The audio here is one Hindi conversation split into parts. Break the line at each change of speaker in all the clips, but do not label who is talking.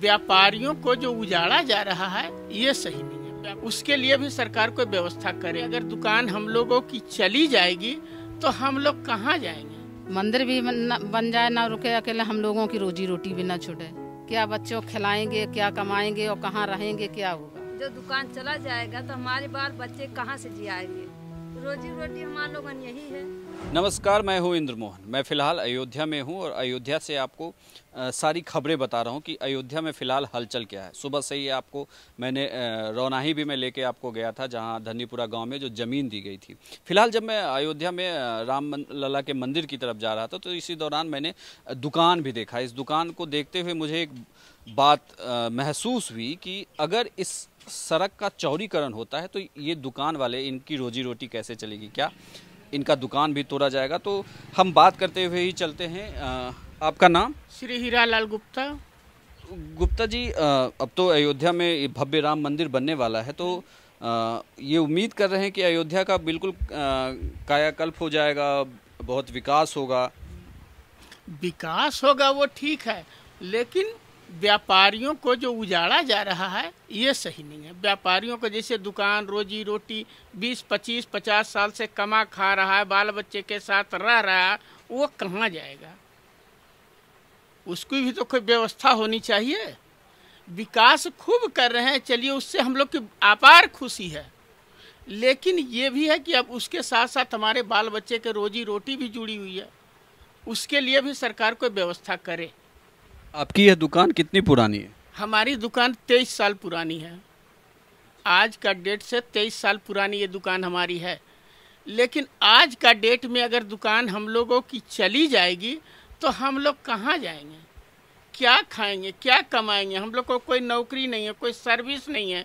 व्यापारियों को जो उजाड़ा जा रहा है ये सही नहीं है उसके लिए भी सरकार कोई व्यवस्था करे अगर दुकान हम लोगों की चली जाएगी तो हम लोग कहाँ जाएंगे
मंदिर भी बन जाए ना रुके अकेले हम लोगों की रोजी रोटी भी ना छुटे क्या बच्चों खिलाएंगे क्या कमाएंगे और कहाँ रहेंगे
क्या होगा जो दुकान चला जाएगा तो हमारे बाल बच्चे कहाँ से जियाएंगे रोजी रोटी हमारे लोग यही है
नमस्कार मैं हूं इंद्र मोहन मैं फ़िलहाल अयोध्या में हूं और अयोध्या से आपको आ, सारी खबरें बता रहा हूं कि अयोध्या में फ़िलहाल हलचल क्या है सुबह से ही आपको मैंने रौनाही भी मैं लेके आपको गया था जहां धनीपुरा गांव में जो ज़मीन दी गई थी फ़िलहाल जब मैं अयोध्या में राम लला के मंदिर की तरफ जा रहा था तो इसी दौरान मैंने दुकान भी देखा इस दुकान को देखते हुए मुझे एक बात आ, महसूस हुई कि अगर इस सड़क का चौड़ीकरण होता है तो ये दुकान वाले इनकी रोजी रोटी कैसे चलेगी क्या इनका दुकान भी तोड़ा जाएगा तो हम बात करते हुए ही चलते हैं आपका नाम
श्री हीरा लाल गुप्ता
गुप्ता जी अब तो अयोध्या में भव्य राम मंदिर बनने वाला है तो ये उम्मीद कर रहे हैं कि अयोध्या का बिल्कुल
कायाकल्प हो जाएगा बहुत विकास होगा विकास होगा वो ठीक है लेकिन व्यापारियों को जो उजाड़ा जा रहा है ये सही नहीं है व्यापारियों को जैसे दुकान रोजी रोटी 20 25 50 साल से कमा खा रहा है बाल बच्चे के साथ रह रहा है वो कहाँ जाएगा उसकी भी तो कोई व्यवस्था होनी चाहिए विकास खूब कर रहे हैं चलिए उससे हम लोग की अपार खुशी है लेकिन ये भी है कि अब उसके साथ साथ हमारे बाल बच्चे के रोजी रोटी भी जुड़ी हुई है उसके लिए भी सरकार कोई व्यवस्था करे
आपकी यह दुकान कितनी पुरानी है
हमारी दुकान तेईस साल पुरानी है आज का डेट से तेईस साल पुरानी ये दुकान हमारी है लेकिन आज का डेट में अगर दुकान हम लोगों की चली जाएगी तो हम लोग कहाँ जाएंगे क्या खाएंगे क्या कमाएंगे हम लोग को कोई नौकरी नहीं है कोई सर्विस नहीं है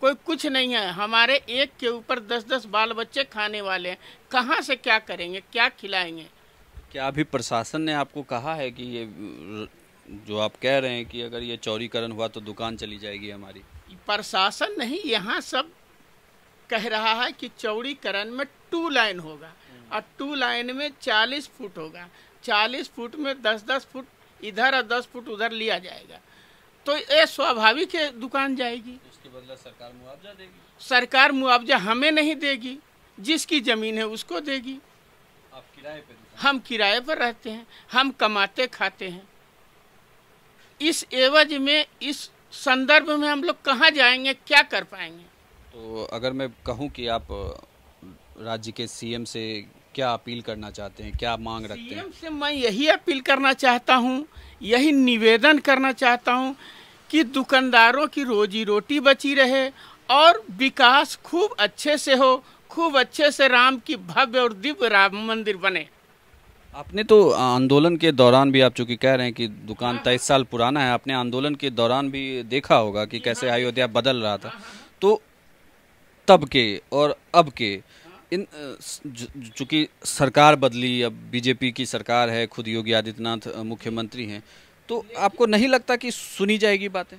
कोई कुछ नहीं है हमारे एक के ऊपर दस दस बाल बच्चे खाने वाले हैं कहाँ से क्या करेंगे क्या खिलाएंगे
क्या अभी प्रशासन ने आपको कहा है कि ये जो आप कह रहे हैं कि अगर ये चौरीकरण हुआ तो दुकान चली जाएगी हमारी
प्रशासन नहीं यहाँ सब कह रहा है कि चौड़ीकरण में टू लाइन होगा और टू लाइन में चालीस फुट होगा चालीस फुट में दस दस फुट इधर और दस फुट उधर लिया जाएगा तो ये स्वाभाविक है दुकान जाएगी
उसके बदला सरकार मुआवजा देगी
सरकार मुआवजा हमें नहीं देगी जिसकी ज़मीन है उसको देगी
आप किराए पर
हम किराए पर रहते हैं हम कमाते खाते हैं इस एवज में इस संदर्भ में हम लोग कहाँ जाएंगे क्या कर पाएंगे
तो अगर मैं कहूँ कि आप राज्य के सीएम से क्या अपील करना चाहते हैं क्या मांग रखते हैं सीएम
से मैं यही अपील करना चाहता हूँ यही निवेदन करना चाहता हूँ कि दुकानदारों की रोजी रोटी बची रहे और विकास खूब अच्छे से हो खूब अच्छे से राम की भव्य और दिव्य राम मंदिर बने
आपने तो आंदोलन के दौरान भी आप चूंकि कह रहे हैं कि दुकान हाँ। तेईस साल पुराना है आपने आंदोलन के दौरान भी देखा होगा कि कैसे हाँ। अयोध्या बदल रहा था तो तब के और अब के इन चूँकि सरकार बदली अब बीजेपी की सरकार है खुद योगी आदित्यनाथ मुख्यमंत्री हैं
तो आपको नहीं लगता कि सुनी जाएगी बातें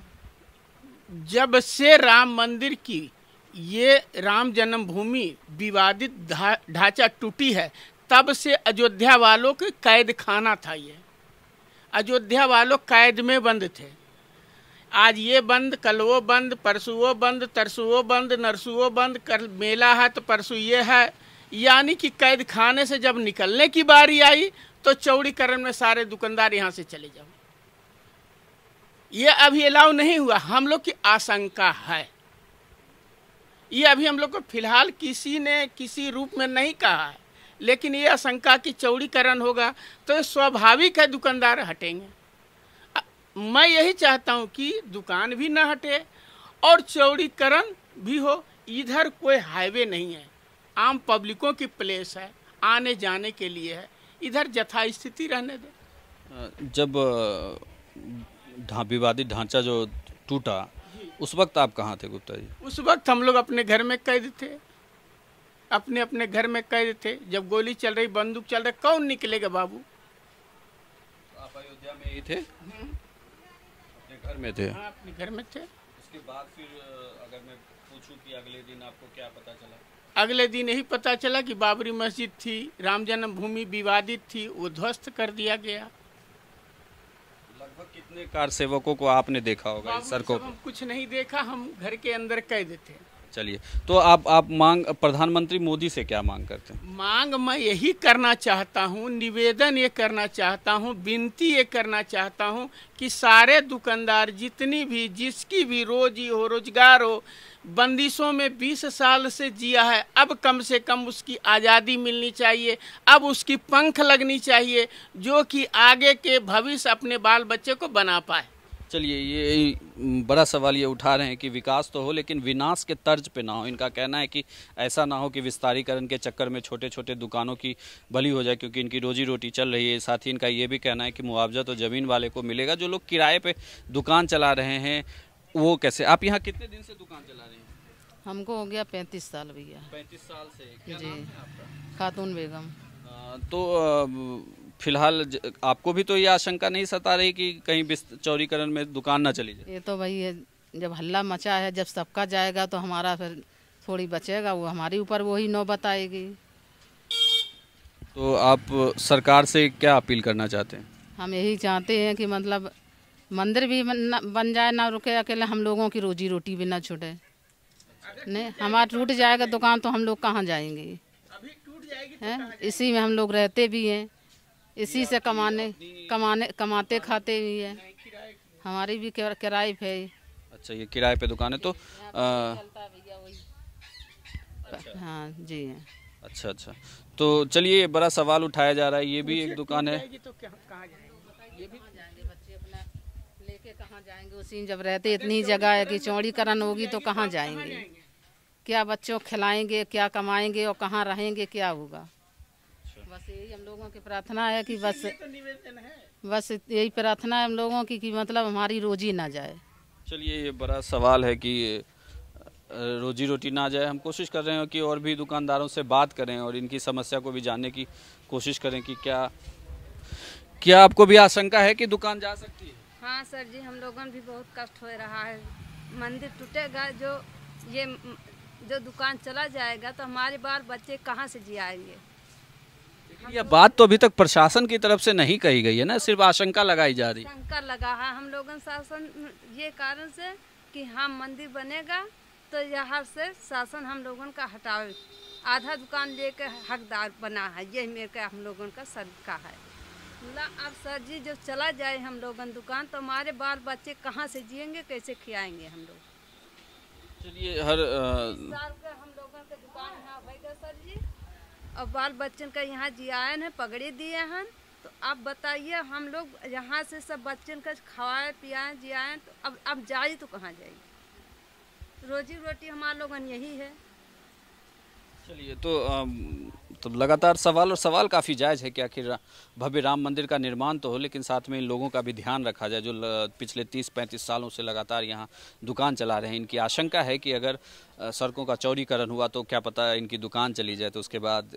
जब से राम मंदिर की ये राम जन्मभूमि विवादित ढांचा टूटी है तब से अयोध्या वालों के कैद खाना था ये अयोध्या वालों कैद में बंद थे आज ये बंद कल वो बंद परसों वो बंद वो बंद वो बंद कल मेला है तो परसों ये है यानी कि कैद खाने से जब निकलने की बारी आई तो चौड़ीकरण में सारे दुकानदार यहाँ से चले जाओ ये अभी अलाउ नहीं हुआ हम लोग की आशंका है ये अभी हम लोग को फिलहाल किसी ने किसी रूप में नहीं कहा है लेकिन ये आशंका कि चौड़ीकरण होगा तो स्वाभाविक है दुकानदार हटेंगे मैं यही चाहता हूँ कि दुकान भी ना हटे और चौड़ीकरण भी हो इधर कोई हाईवे नहीं है आम पब्लिकों की प्लेस है आने जाने के लिए है इधर जथा स्थिति रहने दे
जब विवादित ढांचा जो टूटा उस वक्त आप कहाँ थे गुप्ता जी
उस वक्त हम लोग अपने घर में कैद थे अपने अपने घर में कैद थे जब गोली चल रही बंदूक चल रही कौन निकलेगा बाबू
आप अयोध्या में ही थे हम्म। अपने घर में थे हाँ अपने घर में थे उसके बाद फिर अगर मैं पूछूं कि अगले दिन आपको क्या पता चला
अगले दिन यही पता चला कि बाबरी मस्जिद थी राम जन्मभूमि विवादित थी वो ध्वस्त कर दिया गया लगभग
कितने कार सेवकों को आपने देखा होगा सर को
कुछ नहीं देखा हम घर के अंदर कैद थे
चलिए तो आप आप मांग प्रधानमंत्री मोदी से क्या मांग
करते हैं मांग मैं यही करना चाहता हूँ निवेदन ये करना चाहता हूँ विनती ये करना चाहता हूँ कि सारे दुकानदार जितनी भी जिसकी भी रोजी हो रोजगार हो बंदिशों में 20 साल से जिया है अब कम से कम उसकी आज़ादी मिलनी चाहिए अब उसकी पंख लगनी चाहिए जो कि आगे के भविष्य अपने बाल बच्चे को बना पाए
चलिए ये बड़ा सवाल ये उठा रहे हैं कि विकास तो हो लेकिन विनाश के तर्ज पे ना हो इनका कहना है कि ऐसा ना हो कि विस्तारीकरण के चक्कर में छोटे छोटे दुकानों की बलि हो जाए क्योंकि इनकी रोजी रोटी चल रही है साथ ही इनका ये भी कहना है कि मुआवजा तो ज़मीन वाले को मिलेगा जो लोग किराए पर दुकान चला रहे हैं वो कैसे आप यहाँ कितने दिन से दुकान चला रहे
हैं हमको हो गया पैंतीस साल भैया पैंतीस साल से जी खातून बेगम
तो फिलहाल आपको भी तो ये आशंका नहीं सता रही कि कहीं चौरीकरण में दुकान ना चली जाए
ये तो भाई है जब हल्ला मचा है जब सबका जाएगा तो हमारा फिर थोड़ी बचेगा वो हमारे ऊपर वही नौ बताएगी
तो आप सरकार से क्या अपील करना चाहते हैं
हम यही चाहते हैं कि मतलब मंदिर भी बन जाए ना रुके अकेले हम लोगों की रोजी रोटी भी ना छुटे नहीं हमारा टूट जाएगा दुकान तो हम लोग कहाँ जाएंगे तो हैं इसी में हम लोग रहते भी हैं इसी से कमाने कमाने कमाते खाते भी है हमारी भी किराए पे
अच्छा ये किराए पे दुकान है तो अच्छा। हाँ जी अच्छा अच्छा तो चलिए बड़ा सवाल उठाया जा रहा है ये भी एक दुकान है
तो
लेके जाएंगे उसी जब रहते इतनी जगह है कि चौड़ीकरण होगी तो, तो कहाँ जाएंगे क्या बच्चों खिलाएंगे क्या कमाएंगे और कहाँ रहेंगे क्या होगा बस यही हम लोगों की प्रार्थना है कि बस तो बस यही प्रार्थना है हम लोगों की कि मतलब हमारी रोजी ना जाए
चलिए ये बड़ा सवाल है कि रोजी रोटी ना जाए हम कोशिश कर रहे हैं कि और भी दुकानदारों से बात करें और इनकी समस्या को भी जानने की कोशिश करें कि क्या क्या आपको भी आशंका है कि दुकान जा सकती है
हाँ सर जी हम लोगों भी बहुत कष्ट हो रहा है मंदिर टूटेगा जो ये जो दुकान चला जाएगा तो हमारे बार बच्चे कहाँ से जी आएंगे
यह बात तो अभी तक प्रशासन की तरफ से नहीं कही गई है ना सिर्फ आशंका लगाई जा रही
शंका लगा है हाँ, हम लोग शासन ये कारण से कि हाँ मंदिर बनेगा तो यहाँ से शासन हम लोगों का हटाओ आधा दुकान लेकर हकदार बना है यही मेरे का हम लोगों का सर का है अब सर जी जब चला जाए हम लोगन दुकान तो हमारे बाल बच्चे कहाँ से जिएंगे कैसे खिलाएंगे हम लोग चलिए हर आ... हम लोगों का दुकान है सर जी और बाल बच्चन का यहाँ जियान है पगड़ी दिए हैं तो आप बताइए हम लोग यहाँ से सब बच्चन का खवाए पियाए जियाए तो अब अब जाए तो कहाँ जाए रोजी रोटी हमारे लोगन यही है
चलिए तो तो लगातार सवाल और सवाल काफ़ी जायज़ है कि आखिर भव्य राम मंदिर का निर्माण तो हो लेकिन साथ में इन लोगों का भी ध्यान रखा जाए जो पिछले 30-35 सालों से लगातार यहाँ दुकान चला रहे हैं इनकी आशंका है कि अगर सड़कों का चौड़ीकरण हुआ तो क्या पता इनकी दुकान चली जाए तो उसके बाद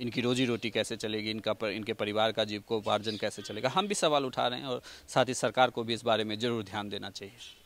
इनकी रोजी रोटी कैसे चलेगी इनका पर, इनके परिवार का जीव को जीविकोपार्जन कैसे चलेगा हम भी सवाल उठा रहे हैं और साथ ही सरकार को भी इस बारे में ज़रूर ध्यान देना चाहिए